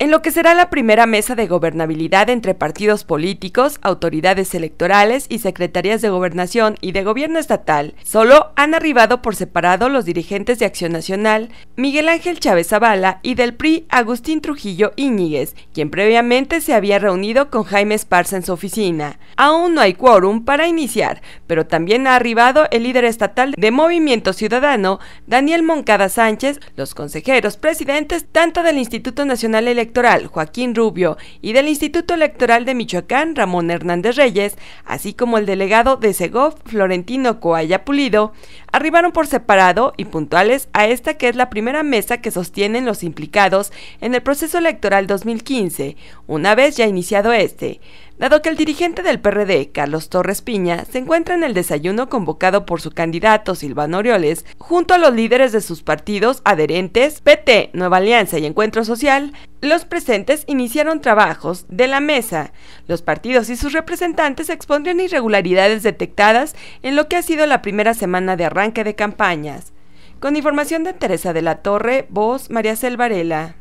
en lo que será la primera mesa de gobernabilidad entre partidos políticos, autoridades electorales y secretarías de gobernación y de gobierno estatal. Solo han arribado por separado los dirigentes de Acción Nacional, Miguel Ángel Chávez Zavala y del PRI Agustín Trujillo Íñiguez, quien previamente se había reunido con Jaime Esparza en su oficina. Aún no hay quórum para iniciar, pero también ha arribado el líder estatal de Movimiento Ciudadano, Daniel Moncada Sánchez, los consejeros presidentes tanto del Instituto Nacional Electoral Joaquín Rubio, y del Instituto Electoral de Michoacán, Ramón Hernández Reyes, así como el delegado de Segov, Florentino Coaya Pulido, arribaron por separado y puntuales a esta que es la primera mesa que sostienen los implicados en el proceso electoral 2015, una vez ya iniciado este, dado que el dirigente del PRD, Carlos Torres Piña, se encuentra en el desayuno convocado por su candidato Silvano Orioles, junto a los líderes de sus partidos adherentes, PT, Nueva Alianza y Encuentro Social, los presentes iniciaron trabajos de la mesa. Los partidos y sus representantes expondrían irregularidades detectadas en lo que ha sido la primera semana de arranque arranque de campañas. Con información de Teresa de la Torre, voz María Selvarela.